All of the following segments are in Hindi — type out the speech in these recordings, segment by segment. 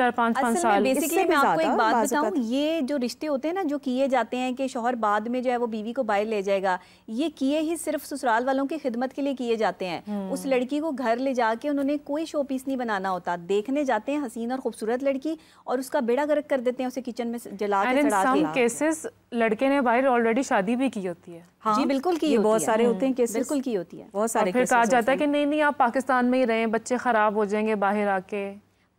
चार पाँच साल बेसिकली मैं आपको एक बात बताऊं ये जो रिश्ते होते हैं ना जो किए जाते हैं कि शोहर बाद में जो है वो बीवी को बाहर ले जाएगा ये किए ही सिर्फ ससुराल वालों की खिदमत के लिए किए जाते हैं हम्म। उस लड़की को घर ले जाके उन्होंने कोई शो पीस नहीं बनाना होता देखने जाते हैं हसीन और खूबसूरत लड़की और उसका बेड़ा गर्क कर देते हैं उसे किचन में जला केसेस लड़के ने बाहर ऑलरेडी शादी भी की होती है हाँ, जी बिल्कुल की बहुत सारे होते हैं हम्म, बिल्कुल की होती है बहुत सारे फिर कहा जाता है कि नहीं नहीं आप पाकिस्तान में ही रहें बच्चे खराब हो जाएंगे बाहर आके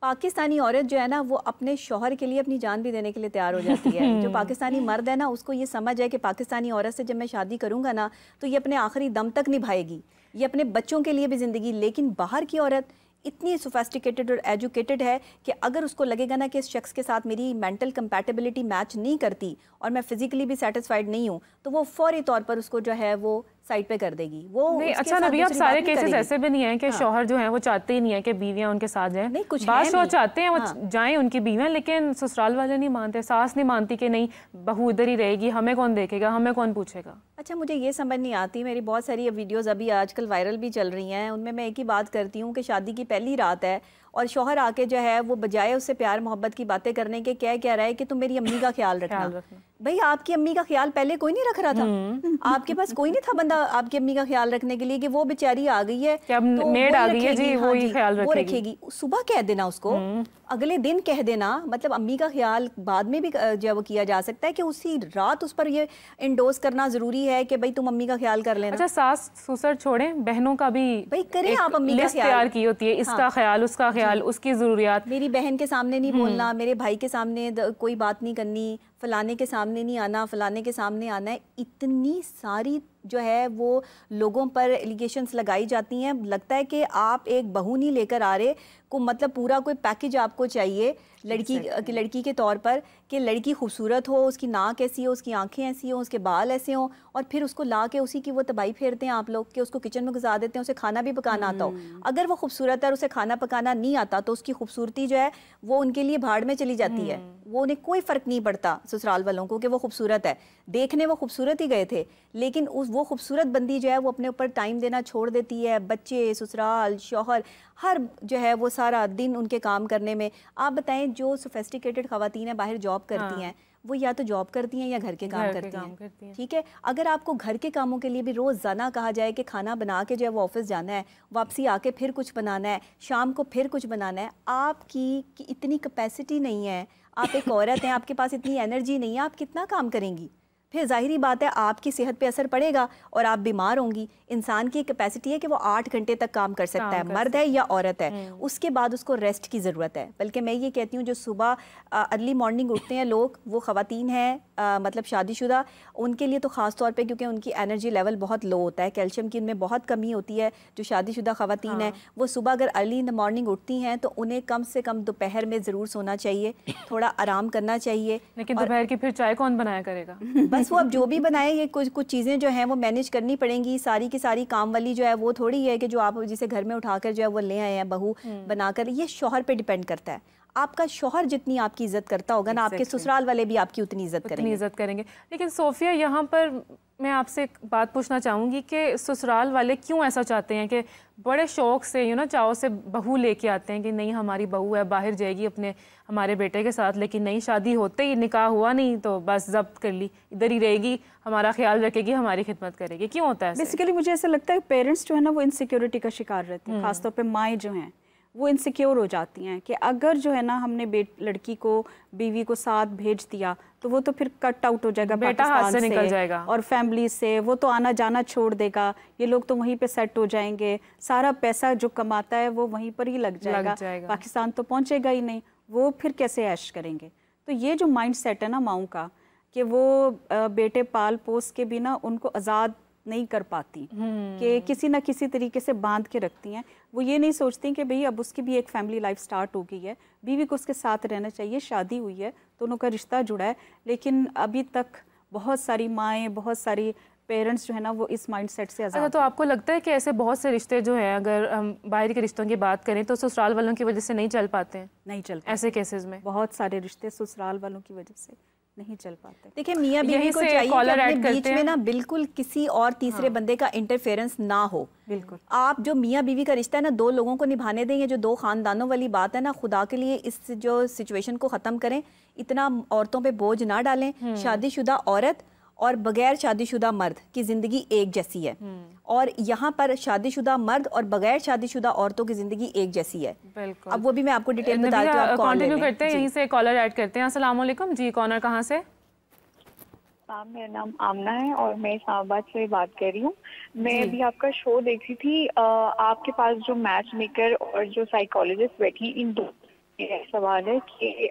पाकिस्तानी औरत जो है ना वो अपने शोहर के लिए अपनी जान भी देने के लिए तैयार हो जाती है जो पाकिस्तानी मर्द है ना उसको ये समझ है कि पाकिस्तानी औरत से जब मैं शादी करूँगा ना तो ये अपने आखिरी दम तक निभाएगी ये अपने बच्चों के लिए भी ज़िंदगी लेकिन बाहर की औरत इतनी सोफेस्टिकेटेड और एजुकेटेड है कि अगर उसको लगेगा ना कि इस शख्स के साथ मेरी मेंटल कंपेटेबिलिटी मैच नहीं करती और मैं फ़िज़िकली भी सेटिस्फाइड नहीं हूँ तो वो फौरी तौर पर उसको जो है वो साइड पे कर देगी वो नहीं अच्छा नबी अब सारे केसेस ऐसे भी नहीं है कि हाँ। शोहर जो है वो चाहते ही नहीं है कि बीवियां उनके साथ जाएं नहीं कुछ बात शोहर चाहते हैं वो हाँ। जाएं उनकी बीवियां लेकिन ससुराल वाले नहीं मानते सास नहीं मानती कि नहीं बहू उधर ही रहेगी हमें कौन देखेगा हमें कौन पूछेगा अच्छा मुझे ये समझ नहीं आती मेरी बहुत सारी वीडियोज़ अभी आजकल वायरल भी चल रही हैं उनमें मैं एक ही बात करती हूँ कि शादी की पहली रात है और शोहर आके जो है वो बजाय उससे प्यार मोहब्बत की बातें करने के कह क्या रहा है कि तुम मेरी अम्मी का ख्याल रखना भाई आपकी अम्मी का ख्याल पहले कोई नहीं रख रहा था हम्म। आपके पास कोई नहीं था बंदा आपकी अम्मी का ख्याल रखने के लिए कि वो बेचारी आ गई है तो मेड आ गई है जी वो हाँ ही ख्याल रखेगी। वो रखेगी सुबह कह देना उसको हम्म। अगले दिन कह देना मतलब अम्मी का ख्याल बाद में भी जो वो किया जा सकता है कि उसी रात उस पर ये इंडोज करना जरूरी है कि भाई तुम अम्मी का ख्याल कर लेना अच्छा सास ससुर छोड़े बहनों का भी भाई करें आप अम्मी का ख्याल की होती है हाँ। इसका ख्याल उसका ख्याल उसकी जरूरियात मेरी बहन के सामने नहीं बोलना हम्म। मेरे भाई के सामने कोई बात नहीं करनी फलाने के सामने सामने नहीं आना फलाने के सामने आना है इतनी सारी जो है वो लोगों पर एलिगेशंस लगाई जाती हैं लगता है कि आप एक बहू नहीं लेकर आ रहे को मतलब पूरा कोई पैकेज आपको चाहिए लड़की exactly. लड़की के तौर पर कि लड़की खूबसूरत हो उसकी नाक ऐसी हो उसकी आंखें ऐसी हो उसके बाल ऐसे हों और फिर उसको ला के उसी की वो तबाही फेरते हैं आप लोग कि उसको किचन में गुजार देते हैं उसे खाना भी पकाना आता हो हम्म। अगर वो खूबसूरत है और उसे खाना पकाना नहीं आता तो उसकी खूबसूरती जो है वो उनके लिए भाड़ में चली जाती है हम्म। वो उन्हें कोई फ़र्क नहीं पड़ता ससुराल वालों को कि वो खूबसूरत है देखने वो खूबसूरत ही गए थे लेकिन उस वो खूबसूरत बंदी जो है वो अपने ऊपर टाइम देना छोड़ देती है बच्चे ससुराल शोहर हर जो है वो सारा दिन उनके काम करने में आप बताएं जो सोफेस्टिकेटेड खातन हैं बाहर जॉब करती हाँ। हैं वो या तो जॉब करती हैं या घर के काम करती हैं ठीक है अगर आपको घर के कामों के लिए भी रोज़ाना कहा जाए कि खाना बना के जो है वो ऑफिस जाना है वापसी आके फिर कुछ बनाना है शाम को फिर कुछ बनाना है आपकी इतनी कैपेसिटी नहीं है आप एक औरत हैं आपके पास इतनी एनर्जी नहीं है आप कितना काम करेंगी फिर ज़ाहरी बात है आपकी सेहत पे असर पड़ेगा और आप बीमार होंगी इंसान की कैपेसिटी है कि वो आठ घंटे तक काम कर सकता काम है कर मर्द है या औरत है हम्म। उसके बाद उसको रेस्ट की ज़रूरत है बल्कि मैं ये कहती हूँ जो सुबह अर्ली मॉर्निंग उठते हैं लोग वो ख़वान हैं मतलब शादीशुदा उनके लिए तो ख़ास तौर पर क्योंकि उनकी एनर्जी लेवल बहुत लो होता है कैल्शियम की उनमें बहुत कमी होती है जो शादीशुदा खातन है हैं हाँ। वो सुबह अगर अर्ली इन द मॉर्निंग उठती हैं तो उन्हें कम से कम दोपहर में ज़रूर सोना चाहिए थोड़ा आराम करना चाहिए लेकिन दोपहर की फिर चाय कौन बनाया करेगा बस वो अब जो भी बनाए ये कुछ कुछ चीज़ें जो हैं वो मैनेज करनी पड़ेंगी सारी की सारी काम वाली जो है वो थोड़ी है कि जो आप जिसे घर में उठाकर जो है वो ले आए हैं बहू हम्म। बनाकर ये शोहर पे डिपेंड करता है आपका शोहर जितनी आपकी इज्जत करता होगा exactly. ना आपके ससुराल वाले भी आपकी उतनी इज्जत करेंगे इज्जत करेंगे लेकिन सोफिया यहाँ पर मैं आपसे एक बात पूछना चाहूँगी कि ससुराल वाले क्यों ऐसा चाहते हैं कि बड़े शौक से यू नो चाव से बहू लेके आते हैं कि नहीं हमारी बहू है बाहर जाएगी अपने हमारे बेटे के साथ लेकिन नहीं शादी होते ही निकाह हुआ नहीं तो बस जब्त कर ली इधर ही रहेगी हमारा ख्याल रखेगी हमारी खिदमत करेगी क्यों होता है बेसिकली मुझे ऐसा लगता है पेरेंट्स जो है ना वो इनसिक्योरिटी का शिकार रहते हैं हम्म। खासतौर पर माएँ जो हैं वो इनसिक्योर हो जाती हैं कि अगर जो है ना हमने बेट लड़की को बीवी को साथ भेज दिया तो वो तो फिर कट आउट हो जाएगा बेटा हाथ से निकल जाएगा और फैमिली से वो तो आना जाना छोड़ देगा ये लोग तो वहीं पे सेट हो जाएंगे सारा पैसा जो कमाता है वो वहीं पर ही लग जाएगा, लग जाएगा। पाकिस्तान तो पहुँचेगा ही नहीं वो फिर कैसे ऐश करेंगे तो ये जो माइंड सेट है ना माओ का कि वो बेटे पाल पोस के भी ना उनको आज़ाद नहीं कर पाती हम्म। कि किसी ना किसी तरीके से बांध के रखती हैं वो ये नहीं सोचती कि भई अब उसकी भी एक फैमिली लाइफ स्टार्ट हो गई है बीवी को उसके साथ रहना चाहिए शादी हुई है दोनों तो का रिश्ता जुड़ा है लेकिन अभी तक बहुत सारी माएँ बहुत सारी पेरेंट्स जो है ना वो इस माइंड सेट से अच्छा तो आपको लगता है कि ऐसे बहुत से रिश्ते जो हैं अगर हम बाहर के रिश्तों की बात करें तो ससुराल वालों की वजह से नहीं चल पाते हैं नहीं चल ऐसे केसेस में बहुत सारे रिश्ते ससुराल वालों की वजह से नहीं चल पाते देखिए मियाँ बीवी को चाहिए कि अपने बीच में ना बिल्कुल किसी और तीसरे हाँ। बंदे का इंटरफेरेंस ना हो बिल्कुल आप जो मियाँ बीवी का रिश्ता है ना दो लोगों को निभाने दें ये जो दो खानदानों वाली बात है ना खुदा के लिए इस जो सिचुएशन को ख़त्म करें इतना औरतों पे बोझ ना डालें हम्म। शादीशुदा औरत और बगैर शादीशुदा मर्द की ज़िंदगी एक जैसी है हम्म। और यहाँ पर शादीशुदा मर्द और बगैर शादीशुदा औरतों की ज़िंदगी एक जैसी है बिल्कुल अब वो भी मैं आपको डिटेल में हूँ कंटिन्यू करते हैं यहीं से कॉलर ऐड करते हैं असलम जी कॉलर कहाँ से मैम हाँ, मेरा नाम आमना है और मैं इस्लामाबाद से बात कर रही हूँ मैं अभी आपका शो देख रही थी आपके पास जो मैच मेकर और जो साइकोलॉजिस्ट बैठी इन दो सवाल है कि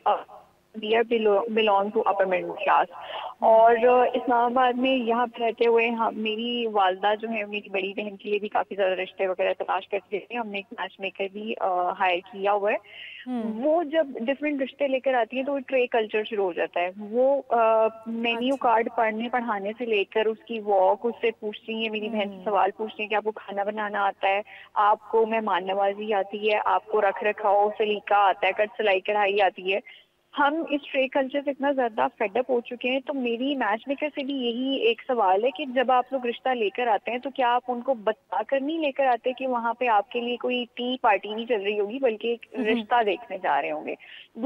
we are belong to upper middle class और uh, इस्लामाबाद में यहाँ पर रहते हुए हम मेरी वालदा जो है मेरी बड़ी बहन के लिए भी काफ़ी ज़्यादा रिश्ते वगैरह तलाश करते थे हमने एक मैच मेकर भी हायर uh, किया हुआ है हम्म। वो जब डिफरेंट रिश्ते लेकर आती है तो वो ट्रे कल्चर शुरू हो जाता है वो मेन्यू uh, अच्छा। कार्ड पढ़ने पढ़ाने से लेकर उसकी वॉक उससे पूछती है मेरी बहन से हम्म। सवाल पूछती है कि आपको खाना बनाना आता है आपको मेहमान नवाजी आती है आपको रख रखाव सलीका आता है कट सिलाई कढ़ाई आती है हम इस ट्रे कल्चर से इतना ज़्यादा फेडअप हो चुके हैं तो मेरी मैच मेकर से भी यही एक सवाल है कि जब आप लोग रिश्ता लेकर आते हैं तो क्या आप उनको बता कर नहीं लेकर आते कि वहाँ पे आपके लिए कोई टी पार्टी नहीं चल रही होगी बल्कि एक हम्म। रिश्ता देखने जा रहे होंगे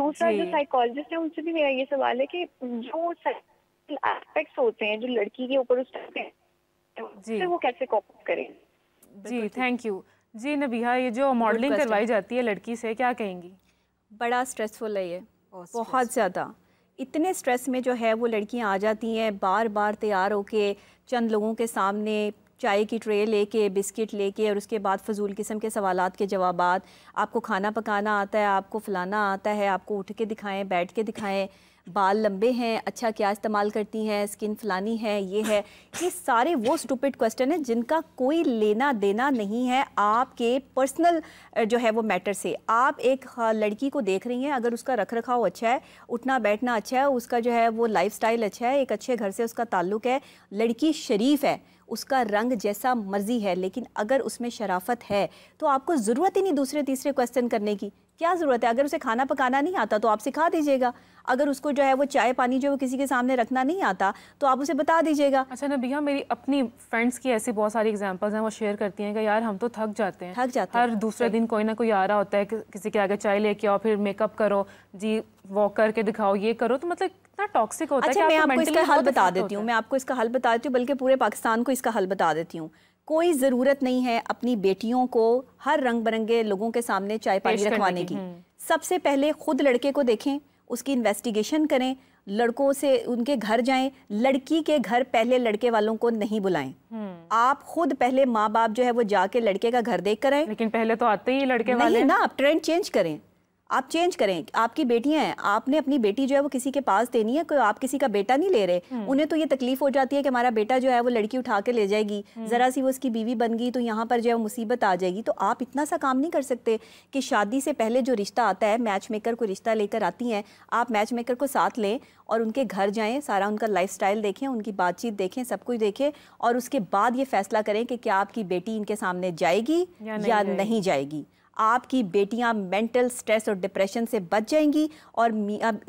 दूसरा जो साइकोलॉजिस्ट है उनसे भी मेरा ये सवाल है कि जो एस्पेक्ट्स होते हैं जो लड़की के ऊपर उस टाइम वो कैसे कॉपअप करें जी थैंक यू जी नबीहा ये जो मॉडलिंग करवाई जाती है लड़की से क्या कहेंगी बड़ा स्ट्रेसफुल है ये बहुत ज़्यादा इतने स्ट्रेस में जो है वो लड़कियां आ जाती हैं बार बार तैयार होके चंद लोगों के सामने चाय की ट्रे लेके बिस्किट लेके और उसके बाद फजूल किस्म के सवाल के जवाब आपको खाना पकाना आता है आपको फलाना आता है आपको उठ के दिखाएँ बैठ के दिखाएँ बाल लंबे हैं अच्छा क्या इस्तेमाल करती हैं स्किन फलानी है ये है ये सारे वो स्टूपिड क्वेश्चन हैं जिनका कोई लेना देना नहीं है आपके पर्सनल जो है वो मैटर से आप एक लड़की को देख रही हैं अगर उसका रख रखाव अच्छा है उठना बैठना अच्छा है उसका जो है वो लाइफ अच्छा है एक अच्छे घर से उसका ताल्लुक है लड़की शरीफ है उसका रंग जैसा मर्जी है लेकिन अगर उसमें शराफत है तो आपको ज़रूरत ही नहीं दूसरे तीसरे क्वेश्चन करने की क्या ज़रूरत है अगर उसे खाना पकाना नहीं आता तो आप सिखा दीजिएगा अगर उसको जो है वो चाय पानी जो वो किसी के सामने रखना नहीं आता तो आप उसे बता दीजिएगा अच्छा ना भैया मेरी अपनी फ्रेंड्स की ऐसी बहुत सारी एग्जांपल्स हैं वो शेयर करती हैं कि यार हम तो थक जाते हैं थक जाते हैं हर दूसरे दिन कोई ना कोई आ रहा होता है कि, किसी के आगे चाय लेके आओ फिर मेकअप करो जी वॉक करके दिखाओ ये करो तो मतलब टॉक्सिक होता अच्छा, है मैं आपको इसका हल बता देती हूँ मैं आपको इसका हल बता देती हूँ बल्कि पूरे पाकिस्तान को इसका हल बता देती हूँ कोई ज़रूरत नहीं है अपनी बेटियों को हर रंग बिरंगे लोगों के सामने चाय पानी रखवाने की हम्म। सबसे पहले खुद लड़के को देखें उसकी इन्वेस्टिगेशन करें लड़कों से उनके घर जाएं लड़की के घर पहले लड़के वालों को नहीं बुलाएं हम्म। आप खुद पहले माँ बाप जो है वो जाके लड़के का घर देख कर आए लेकिन पहले तो आते ही लड़के वाले ना आप ट्रेंड चेंज करें आप चेंज करें आपकी बेटियां हैं आपने अपनी बेटी जो है वो किसी के पास देनी है कोई आप किसी का बेटा नहीं ले रहे हम्म। उन्हें तो ये तकलीफ हो जाती है कि हमारा बेटा जो है वो लड़की उठा के ले जाएगी हम्म। ज़रा सी वो उसकी बीवी बन गई तो यहाँ पर जो है वो मुसीबत आ जाएगी तो आप इतना सा काम नहीं कर सकते कि शादी से पहले जो रिश्ता आता है मैच मेकर को रिश्ता लेकर आती हैं आप मैच मेकर को साथ लें और उनके घर जाएँ सारा उनका लाइफ देखें उनकी बातचीत देखें सब कुछ देखें और उसके बाद ये फैसला करें कि क्या आपकी बेटी इनके सामने जाएगी या नहीं जाएगी आपकी बेटियां मेंटल स्ट्रेस और डिप्रेशन से बच जाएंगी और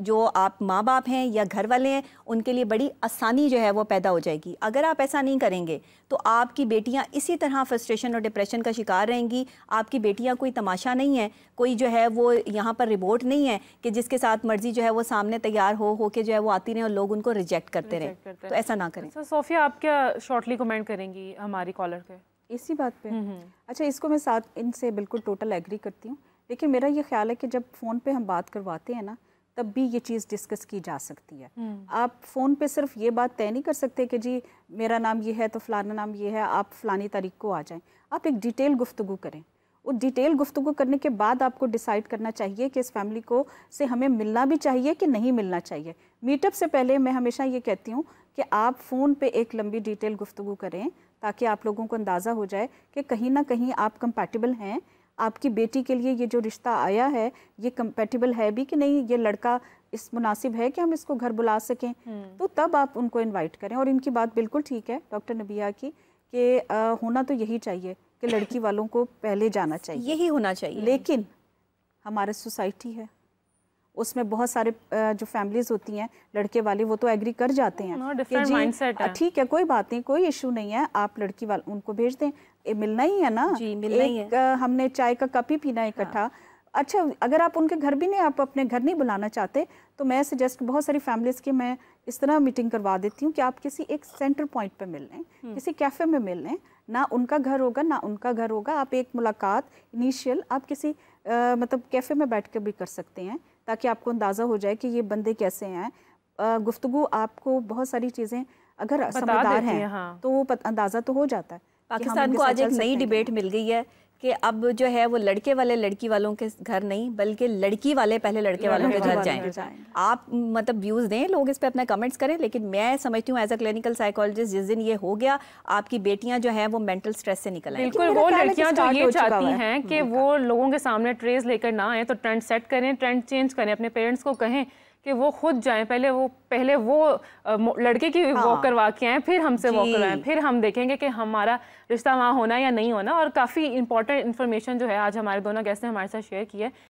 जो आप माँ बाप हैं या घर वाले हैं उनके लिए बड़ी आसानी जो है वो पैदा हो जाएगी अगर आप ऐसा नहीं करेंगे तो आपकी बेटियां इसी तरह फ्रस्ट्रेशन और डिप्रेशन का शिकार रहेंगी आपकी बेटियां कोई तमाशा नहीं है कोई जो है वो यहाँ पर रिबोट नहीं है कि जिसके साथ मर्जी जो है वो सामने तैयार हो हो के जो है वो आती रहे और लोग उनको रिजेक्ट करते रहे तो ऐसा ना करें अच्छा, सोफिया आप क्या शॉर्टली कमेंट करेंगी हमारी कॉलर के इसी बात पे हम्म, हम्म। अच्छा इसको मैं साथ इनसे बिल्कुल टोटल एग्री करती हूँ लेकिन मेरा ये ख्याल है कि जब फ़ोन पे हम बात करवाते हैं ना तब भी ये चीज़ डिस्कस की जा सकती है हम्म। आप फ़ोन पे सिर्फ ये बात तय नहीं कर सकते कि जी मेरा नाम ये है तो फ़लाना नाम ये है आप फ़लानी तारीख को आ जाएं आप एक डिटेल गुफ्तु करें वो डिटेल गुफ्तु करने के बाद आपको डिसाइड करना चाहिए कि इस फैमिली को से हमें मिलना भी चाहिए कि नहीं मिलना चाहिए मीटअप से पहले मैं हमेशा ये कहती हूँ कि आप फ़ोन पे एक लंबी डिटेल गुफ्तु करें ताकि आप लोगों को अंदाज़ा हो जाए कि कहीं ना कहीं आप कंपैटिबल हैं आपकी बेटी के लिए ये जो रिश्ता आया है ये कंपैटिबल है भी कि नहीं ये लड़का इस मुनासिब है कि हम इसको घर बुला सकें हम्म। तो तब आप उनको इनवाइट करें और इनकी बात बिल्कुल ठीक है डॉक्टर नबिया की कि होना तो यही चाहिए कि लड़की वालों को पहले जाना चाहिए यही होना चाहिए लेकिन हमारे सोसाइटी है उसमें बहुत सारे जो फैमिलीज होती हैं लड़के वाले वो तो एग्री कर जाते हैं ठीक है कोई बात नहीं कोई इशू नहीं है आप लड़की वाले उनको भेज दें ए, मिलना ही है ना जी मिलना एक, ही है। हमने चाय का कप ही पीना इकट्ठा हाँ। अच्छा अगर आप उनके घर भी नहीं आप अपने घर नहीं बुलाना चाहते तो मैं सजेस्ट बहुत सारी फैमिलीज़ की मैं इस तरह मीटिंग करवा देती हूँ कि आप किसी एक सेंटर पॉइंट पे मिल लें हम्म। किसी कैफ़े में मिल लें ना उनका घर होगा ना उनका घर होगा आप एक मुलाकात इनिशियल आप किसी आ, मतलब कैफ़े में बैठ कर भी कर सकते हैं ताकि आपको अंदाज़ा हो जाए कि ये बंदे कैसे हैं गुफ्तु आपको बहुत सारी चीज़ें अगर समझदार हैं हाँ। तो वो अंदाज़ा तो हो जाता है हाँ, पाकिस्तान को आज एक नई डिबेट मिल गई है कि अब जो है वो लड़के वाले लड़की वालों के घर नहीं बल्कि लड़की वाले पहले लड़के वालों के घर जाएं आप मतलब व्यूज़ दें लोग इस पर अपना कमेंट्स करें लेकिन मैं समझती हूँ एज अ क्लिनिकल साइकोलॉजिस्ट जिस दिन ये हो गया आपकी बेटियां जो हैं वो मेंटल स्ट्रेस से निकल बिल्कुल वो लड़कियाँ जो ये चाहती हैं कि हम्म। वो लोगों के सामने ट्रेस लेकर ना आए तो ट्रेंड सेट करें ट्रेंड चेंज करें अपने पेरेंट्स को कहें कि वो खुद जाएं पहले वो पहले वो लड़के की हाँ। वॉक करवा के आएँ फिर हमसे वॉक करवाएं फिर हम देखेंगे कि हमारा रिश्ता वहाँ होना या नहीं होना और काफ़ी इंपॉर्टेंट इन्फॉर्मेशन जो है आज हमारे दोनों गेस्ट ने हमारे साथ शेयर की है